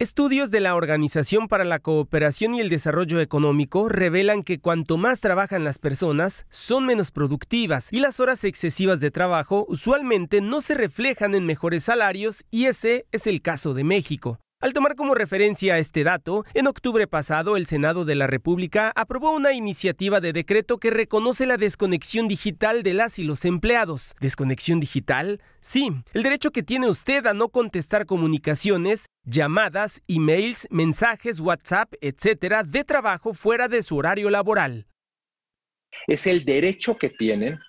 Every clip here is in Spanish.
Estudios de la Organización para la Cooperación y el Desarrollo Económico revelan que cuanto más trabajan las personas, son menos productivas y las horas excesivas de trabajo usualmente no se reflejan en mejores salarios y ese es el caso de México. Al tomar como referencia este dato, en octubre pasado el Senado de la República aprobó una iniciativa de decreto que reconoce la desconexión digital de las y los empleados. ¿Desconexión digital? Sí, el derecho que tiene usted a no contestar comunicaciones, llamadas, emails, mensajes, WhatsApp, etcétera, de trabajo fuera de su horario laboral. Es el derecho que tienen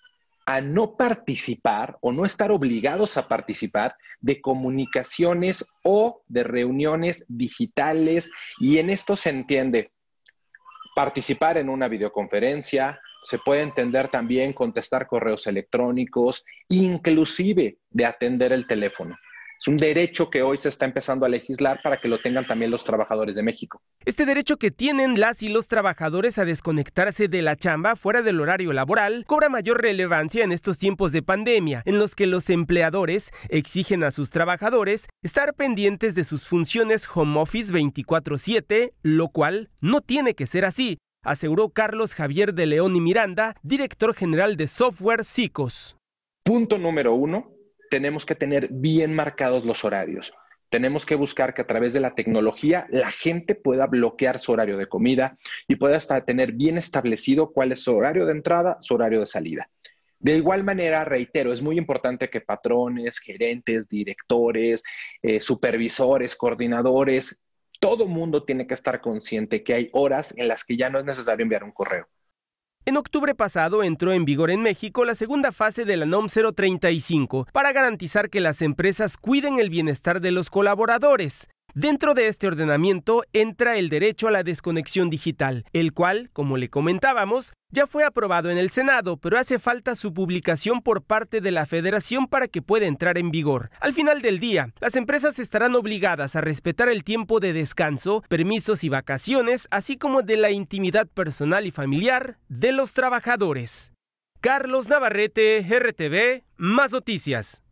a no participar o no estar obligados a participar de comunicaciones o de reuniones digitales. Y en esto se entiende participar en una videoconferencia, se puede entender también contestar correos electrónicos, inclusive de atender el teléfono. Es un derecho que hoy se está empezando a legislar para que lo tengan también los trabajadores de México. Este derecho que tienen las y los trabajadores a desconectarse de la chamba fuera del horario laboral cobra mayor relevancia en estos tiempos de pandemia, en los que los empleadores exigen a sus trabajadores estar pendientes de sus funciones home office 24/7, lo cual no tiene que ser así aseguró Carlos Javier de León y Miranda, director general de software SICOS. Punto número uno, tenemos que tener bien marcados los horarios. Tenemos que buscar que a través de la tecnología la gente pueda bloquear su horario de comida y pueda hasta tener bien establecido cuál es su horario de entrada, su horario de salida. De igual manera, reitero, es muy importante que patrones, gerentes, directores, eh, supervisores, coordinadores, todo mundo tiene que estar consciente que hay horas en las que ya no es necesario enviar un correo en octubre pasado entró en vigor en México la segunda fase de la NOM 035 para garantizar que las empresas cuiden el bienestar de los colaboradores. Dentro de este ordenamiento entra el derecho a la desconexión digital, el cual, como le comentábamos, ya fue aprobado en el Senado, pero hace falta su publicación por parte de la Federación para que pueda entrar en vigor. Al final del día, las empresas estarán obligadas a respetar el tiempo de descanso, permisos y vacaciones, así como de la intimidad personal y familiar de los trabajadores. Carlos Navarrete, RTV, más noticias.